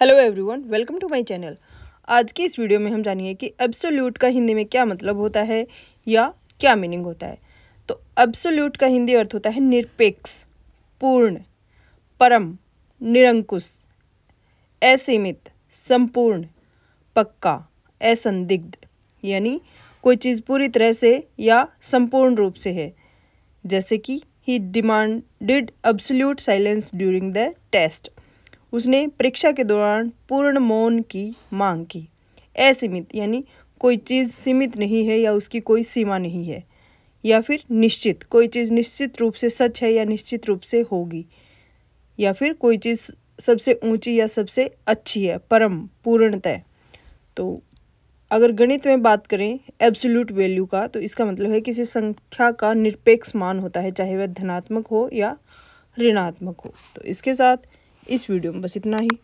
hello everyone welcome to my channel आज की इस वीडियो में हम जानिए कि एब्सोल्यूट का हिंदी में क्या मतलब होता है या क्या मीनिंग होता है तो एब्सोल्यूट का हिंदी अर्थ होता है निरपेक्ष पूर्ण परम निरंकुश असीमित संपूर्ण पक्का असंदिग्ध यानी कोई चीज़ पूरी तरह से या संपूर्ण रूप से है जैसे कि he demanded absolute silence during the test उसने परीक्षा के दौरान पूर्ण मौन की मांग की असीमित यानी कोई चीज़ सीमित नहीं है या उसकी कोई सीमा नहीं है या फिर निश्चित कोई चीज़ निश्चित रूप से सच है या निश्चित रूप से होगी या फिर कोई चीज़ सबसे ऊंची या सबसे अच्छी है परम पूर्णतः तो अगर गणित में बात करें एब्सोल्यूट वैल्यू का तो इसका मतलब है किसी संख्या का निरपेक्ष मान होता है चाहे वह धनात्मक हो या ऋणात्मक हो तो इसके साथ इस वीडियो में बस इतना ही